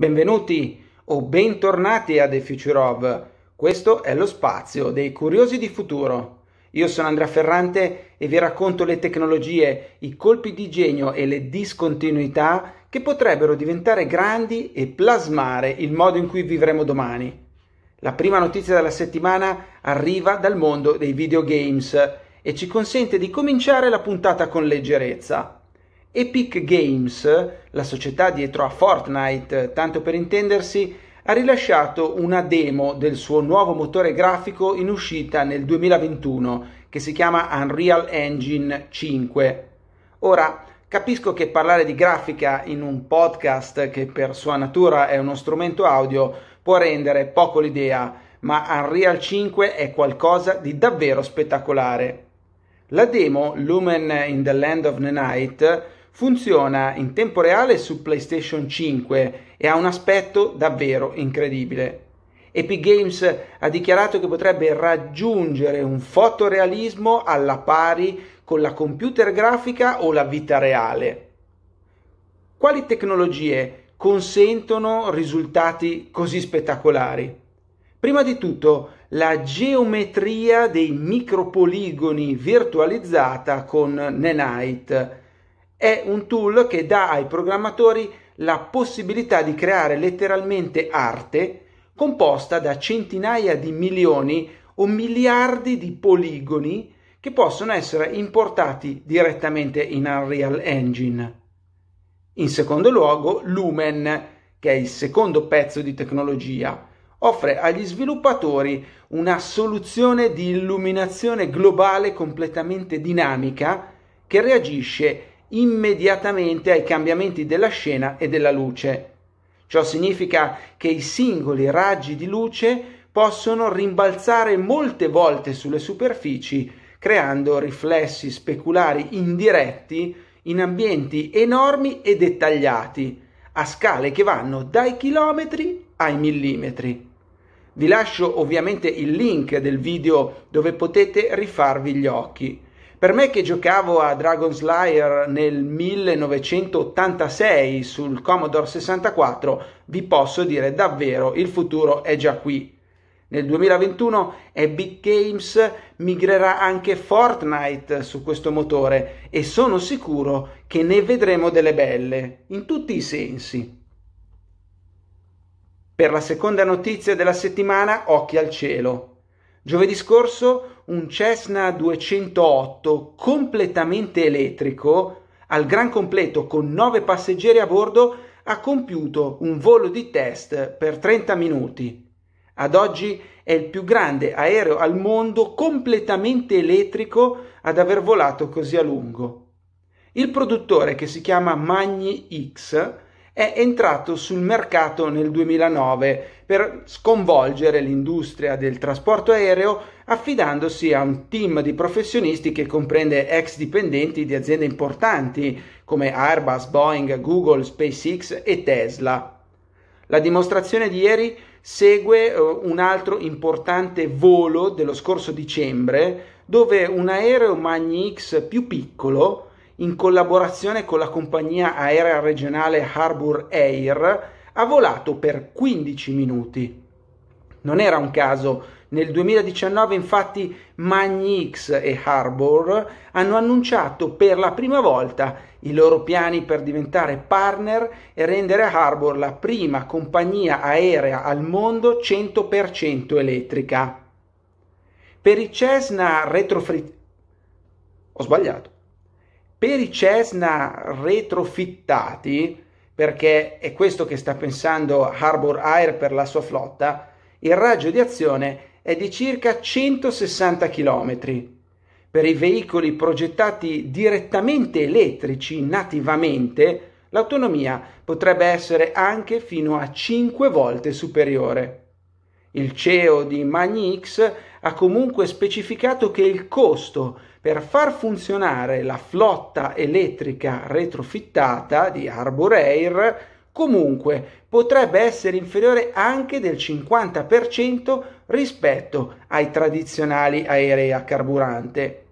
Benvenuti o bentornati a The Future of. Questo è lo spazio dei curiosi di futuro. Io sono Andrea Ferrante e vi racconto le tecnologie, i colpi di genio e le discontinuità che potrebbero diventare grandi e plasmare il modo in cui vivremo domani. La prima notizia della settimana arriva dal mondo dei videogames e ci consente di cominciare la puntata con leggerezza. Epic Games, la società dietro a Fortnite, tanto per intendersi, ha rilasciato una demo del suo nuovo motore grafico in uscita nel 2021 che si chiama Unreal Engine 5. Ora, capisco che parlare di grafica in un podcast che per sua natura è uno strumento audio può rendere poco l'idea, ma Unreal 5 è qualcosa di davvero spettacolare. La demo Lumen in the Land of the Night Funziona in tempo reale su PlayStation 5 e ha un aspetto davvero incredibile. Epic Games ha dichiarato che potrebbe raggiungere un fotorealismo alla pari con la computer grafica o la vita reale. Quali tecnologie consentono risultati così spettacolari? Prima di tutto, la geometria dei micropoligoni virtualizzata con Nenite è un tool che dà ai programmatori la possibilità di creare letteralmente arte composta da centinaia di milioni o miliardi di poligoni che possono essere importati direttamente in Unreal Engine. In secondo luogo, Lumen, che è il secondo pezzo di tecnologia, offre agli sviluppatori una soluzione di illuminazione globale completamente dinamica che reagisce immediatamente ai cambiamenti della scena e della luce. Ciò significa che i singoli raggi di luce possono rimbalzare molte volte sulle superfici, creando riflessi speculari indiretti in ambienti enormi e dettagliati, a scale che vanno dai chilometri ai millimetri. Vi lascio ovviamente il link del video dove potete rifarvi gli occhi. Per me che giocavo a Dragon Slayer nel 1986 sul Commodore 64, vi posso dire davvero il futuro è già qui. Nel 2021 Epic Games migrerà anche Fortnite su questo motore e sono sicuro che ne vedremo delle belle, in tutti i sensi. Per la seconda notizia della settimana, occhi al cielo. Giovedì scorso un Cessna 208 completamente elettrico, al gran completo con 9 passeggeri a bordo, ha compiuto un volo di test per 30 minuti. Ad oggi è il più grande aereo al mondo completamente elettrico ad aver volato così a lungo. Il produttore, che si chiama Magni X, è entrato sul mercato nel 2009 per sconvolgere l'industria del trasporto aereo affidandosi a un team di professionisti che comprende ex dipendenti di aziende importanti come Airbus, Boeing, Google, SpaceX e Tesla. La dimostrazione di ieri segue eh, un altro importante volo dello scorso dicembre dove un aereo Magni X più piccolo in collaborazione con la compagnia aerea regionale Harbour Air, ha volato per 15 minuti. Non era un caso. Nel 2019 infatti Magni X e Harbour hanno annunciato per la prima volta i loro piani per diventare partner e rendere Harbour la prima compagnia aerea al mondo 100% elettrica. Per i Cessna retrofit... Ho sbagliato per i Cessna retrofittati, perché è questo che sta pensando Harbor Air per la sua flotta, il raggio di azione è di circa 160 km. Per i veicoli progettati direttamente elettrici nativamente, l'autonomia potrebbe essere anche fino a 5 volte superiore. Il CEO di Magni ha comunque specificato che il costo per far funzionare la flotta elettrica retrofittata di Arbor Air, comunque potrebbe essere inferiore anche del 50% rispetto ai tradizionali aerei a carburante.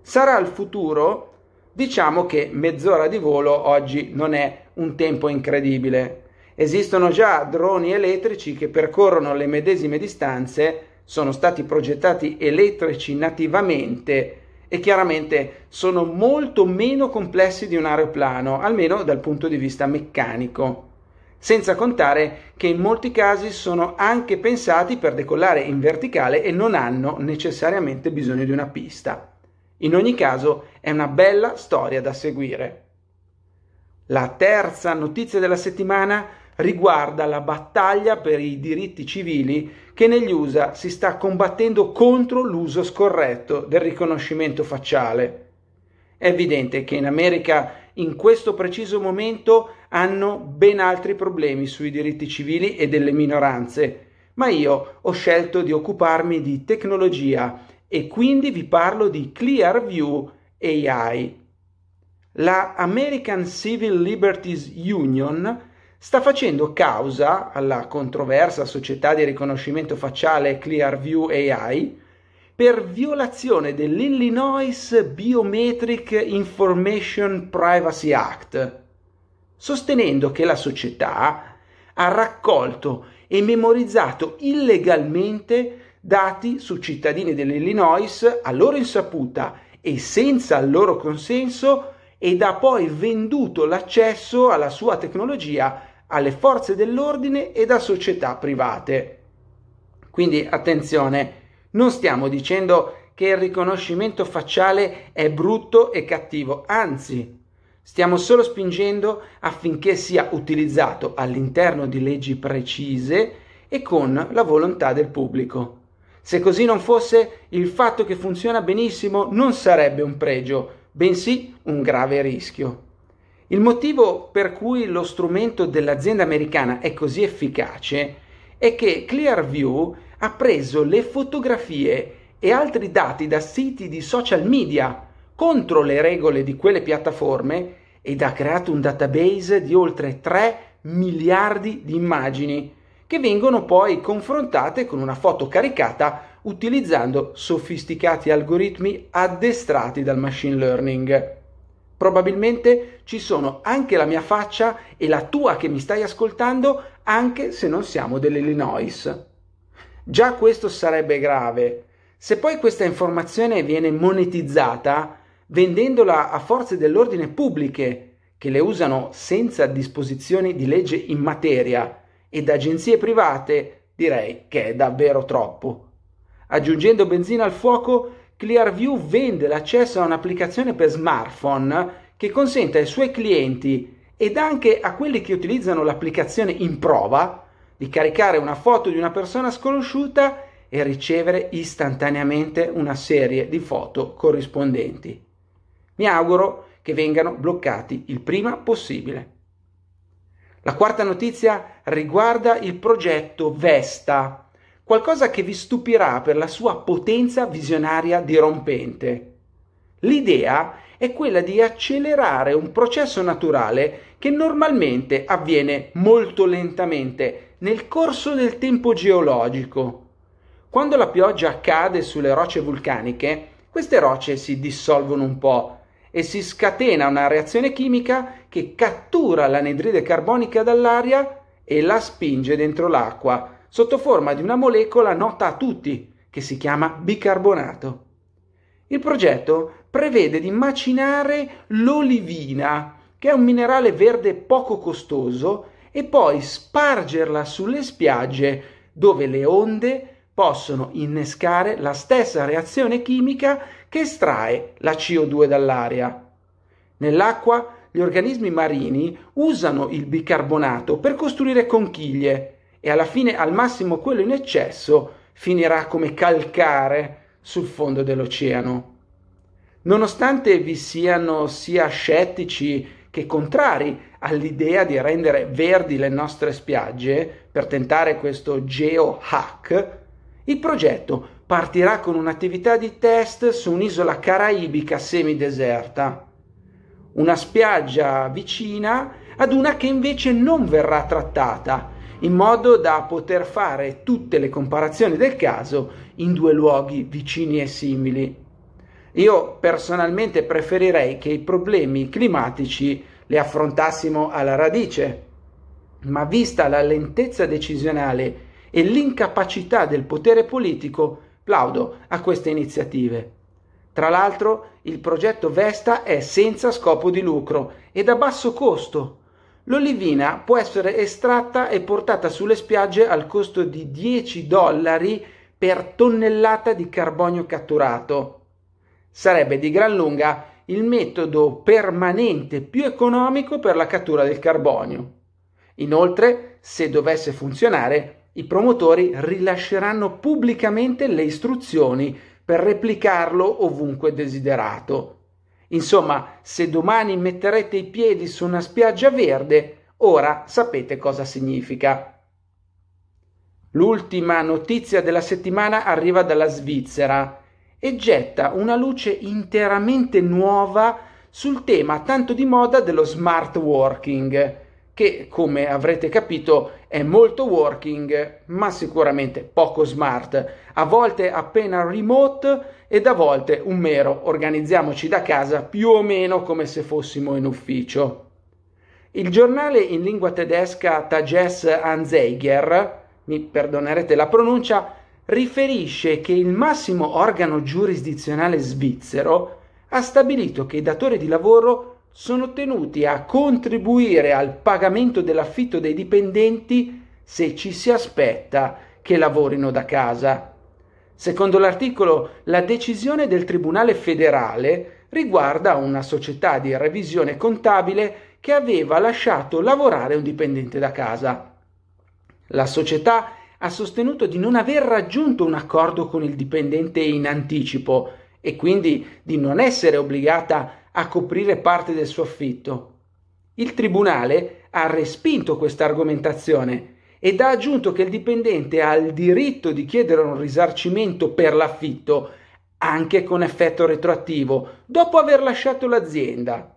Sarà il futuro? Diciamo che mezz'ora di volo oggi non è un tempo incredibile. Esistono già droni elettrici che percorrono le medesime distanze, sono stati progettati elettrici nativamente e chiaramente sono molto meno complessi di un aeroplano, almeno dal punto di vista meccanico. Senza contare che in molti casi sono anche pensati per decollare in verticale e non hanno necessariamente bisogno di una pista. In ogni caso è una bella storia da seguire. La terza notizia della settimana riguarda la battaglia per i diritti civili che negli USA si sta combattendo contro l'uso scorretto del riconoscimento facciale. È evidente che in America in questo preciso momento hanno ben altri problemi sui diritti civili e delle minoranze, ma io ho scelto di occuparmi di tecnologia e quindi vi parlo di Clearview AI. La American Civil Liberties Union sta facendo causa alla controversa società di riconoscimento facciale Clearview AI per violazione dell'Illinois Biometric Information Privacy Act, sostenendo che la società ha raccolto e memorizzato illegalmente dati su cittadini dell'Illinois a loro insaputa e senza il loro consenso ed ha poi venduto l'accesso alla sua tecnologia alle forze dell'ordine e da società private. Quindi attenzione, non stiamo dicendo che il riconoscimento facciale è brutto e cattivo, anzi Stiamo solo spingendo affinché sia utilizzato all'interno di leggi precise e con la volontà del pubblico. Se così non fosse, il fatto che funziona benissimo non sarebbe un pregio, bensì un grave rischio. Il motivo per cui lo strumento dell'azienda americana è così efficace è che Clearview ha preso le fotografie e altri dati da siti di social media contro le regole di quelle piattaforme ed ha creato un database di oltre 3 miliardi di immagini che vengono poi confrontate con una foto caricata utilizzando sofisticati algoritmi addestrati dal machine learning. Probabilmente ci sono anche la mia faccia e la tua che mi stai ascoltando, anche se non siamo dell'Illinois. Già questo sarebbe grave. Se poi questa informazione viene monetizzata, vendendola a forze dell'ordine pubbliche, che le usano senza disposizioni di legge in materia, ed agenzie private, direi che è davvero troppo. Aggiungendo benzina al fuoco, Clearview vende l'accesso a un'applicazione per smartphone che consente ai suoi clienti ed anche a quelli che utilizzano l'applicazione in prova di caricare una foto di una persona sconosciuta e ricevere istantaneamente una serie di foto corrispondenti. Mi auguro che vengano bloccati il prima possibile. La quarta notizia riguarda il progetto Vesta qualcosa che vi stupirà per la sua potenza visionaria dirompente. L'idea è quella di accelerare un processo naturale che normalmente avviene molto lentamente nel corso del tempo geologico. Quando la pioggia cade sulle rocce vulcaniche, queste rocce si dissolvono un po' e si scatena una reazione chimica che cattura l'anidride carbonica dall'aria e la spinge dentro l'acqua sotto forma di una molecola nota a tutti, che si chiama bicarbonato. Il progetto prevede di macinare l'olivina, che è un minerale verde poco costoso, e poi spargerla sulle spiagge dove le onde possono innescare la stessa reazione chimica che estrae la CO2 dall'aria. Nell'acqua gli organismi marini usano il bicarbonato per costruire conchiglie e alla fine al massimo quello in eccesso finirà come calcare sul fondo dell'oceano. Nonostante vi siano sia scettici che contrari all'idea di rendere verdi le nostre spiagge per tentare questo geo-hack, il progetto partirà con un'attività di test su un'isola caraibica semideserta, una spiaggia vicina ad una che invece non verrà trattata in modo da poter fare tutte le comparazioni del caso in due luoghi vicini e simili. Io personalmente preferirei che i problemi climatici li affrontassimo alla radice, ma vista la lentezza decisionale e l'incapacità del potere politico, plaudo a queste iniziative. Tra l'altro, il progetto Vesta è senza scopo di lucro ed a basso costo L'olivina può essere estratta e portata sulle spiagge al costo di 10 dollari per tonnellata di carbonio catturato. Sarebbe di gran lunga il metodo permanente più economico per la cattura del carbonio. Inoltre, se dovesse funzionare, i promotori rilasceranno pubblicamente le istruzioni per replicarlo ovunque desiderato. Insomma, se domani metterete i piedi su una spiaggia verde, ora sapete cosa significa. L'ultima notizia della settimana arriva dalla Svizzera e getta una luce interamente nuova sul tema tanto di moda dello smart working che come avrete capito è molto working ma sicuramente poco smart, a volte appena remote ed a volte un mero organizziamoci da casa più o meno come se fossimo in ufficio. Il giornale in lingua tedesca Tages Anzeiger, mi perdonerete la pronuncia, riferisce che il massimo organo giurisdizionale svizzero ha stabilito che i datori di lavoro sono tenuti a contribuire al pagamento dell'affitto dei dipendenti se ci si aspetta che lavorino da casa. Secondo l'articolo, la decisione del Tribunale federale riguarda una società di revisione contabile che aveva lasciato lavorare un dipendente da casa. La società ha sostenuto di non aver raggiunto un accordo con il dipendente in anticipo e quindi di non essere obbligata a coprire parte del suo affitto. Il tribunale ha respinto questa argomentazione ed ha aggiunto che il dipendente ha il diritto di chiedere un risarcimento per l'affitto anche con effetto retroattivo dopo aver lasciato l'azienda.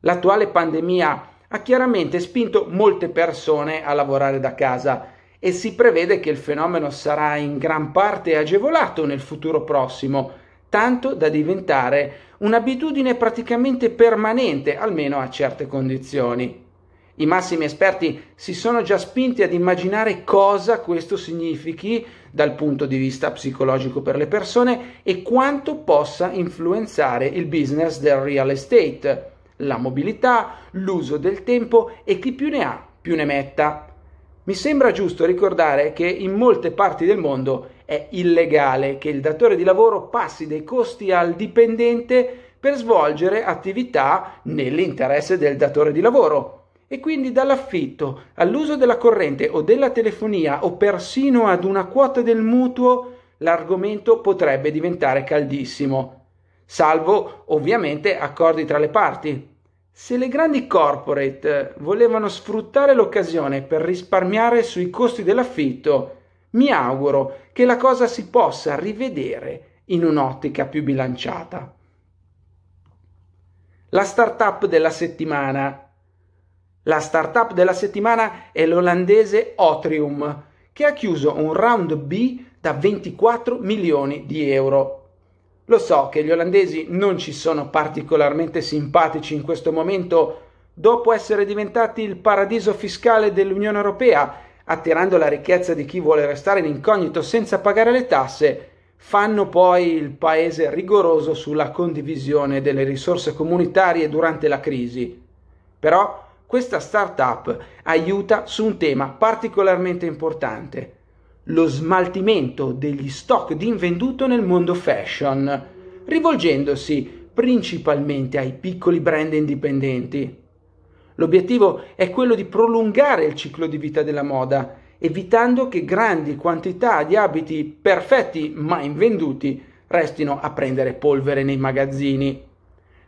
L'attuale pandemia ha chiaramente spinto molte persone a lavorare da casa e si prevede che il fenomeno sarà in gran parte agevolato nel futuro prossimo, tanto da diventare un'abitudine praticamente permanente, almeno a certe condizioni. I massimi esperti si sono già spinti ad immaginare cosa questo significhi dal punto di vista psicologico per le persone e quanto possa influenzare il business del real estate, la mobilità, l'uso del tempo e chi più ne ha più ne metta. Mi sembra giusto ricordare che in molte parti del mondo è illegale che il datore di lavoro passi dei costi al dipendente per svolgere attività nell'interesse del datore di lavoro. E quindi dall'affitto all'uso della corrente o della telefonia o persino ad una quota del mutuo, l'argomento potrebbe diventare caldissimo, salvo ovviamente accordi tra le parti. Se le grandi corporate volevano sfruttare l'occasione per risparmiare sui costi dell'affitto, mi auguro che la cosa si possa rivedere in un'ottica più bilanciata. La startup della settimana. La startup della settimana è l'olandese Otrium, che ha chiuso un round B da 24 milioni di euro. Lo so che gli olandesi non ci sono particolarmente simpatici in questo momento, dopo essere diventati il paradiso fiscale dell'Unione Europea attirando la ricchezza di chi vuole restare in incognito senza pagare le tasse, fanno poi il paese rigoroso sulla condivisione delle risorse comunitarie durante la crisi. Però questa start-up aiuta su un tema particolarmente importante, lo smaltimento degli stock di invenduto nel mondo fashion, rivolgendosi principalmente ai piccoli brand indipendenti. L'obiettivo è quello di prolungare il ciclo di vita della moda, evitando che grandi quantità di abiti perfetti ma invenduti restino a prendere polvere nei magazzini.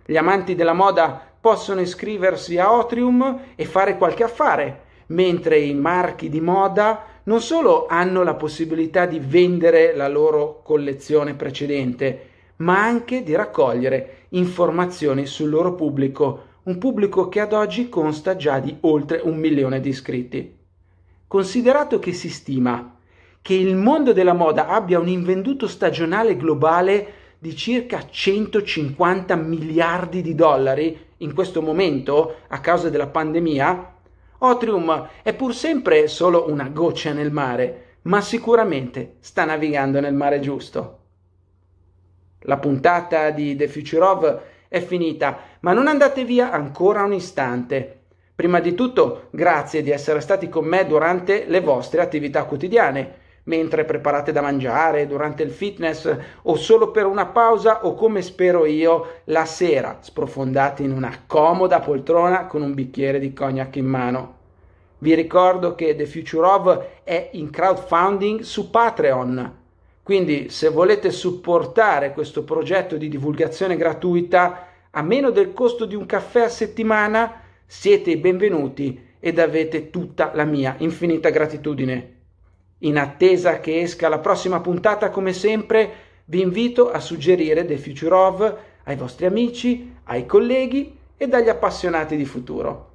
Gli amanti della moda possono iscriversi a Otrium e fare qualche affare, mentre i marchi di moda non solo hanno la possibilità di vendere la loro collezione precedente, ma anche di raccogliere informazioni sul loro pubblico un pubblico che ad oggi consta già di oltre un milione di iscritti. Considerato che si stima che il mondo della moda abbia un invenduto stagionale globale di circa 150 miliardi di dollari in questo momento a causa della pandemia, Otrium è pur sempre solo una goccia nel mare, ma sicuramente sta navigando nel mare giusto. La puntata di The Future of è finita ma non andate via ancora un istante. Prima di tutto, grazie di essere stati con me durante le vostre attività quotidiane, mentre preparate da mangiare, durante il fitness o solo per una pausa o come spero io la sera, sprofondati in una comoda poltrona con un bicchiere di cognac in mano. Vi ricordo che The Future of è in crowdfunding su Patreon. Quindi se volete supportare questo progetto di divulgazione gratuita, a meno del costo di un caffè a settimana, siete benvenuti ed avete tutta la mia infinita gratitudine. In attesa che esca la prossima puntata, come sempre, vi invito a suggerire The Future of ai vostri amici, ai colleghi e dagli appassionati di futuro.